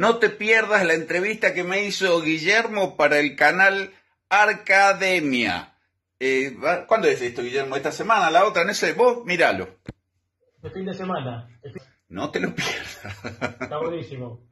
No te pierdas la entrevista que me hizo Guillermo para el canal Arcademia. Eh, ¿Cuándo es esto, Guillermo? ¿Esta semana? ¿La otra? No sé. Vos, míralo. El este fin de semana. No te lo pierdas. Está buenísimo.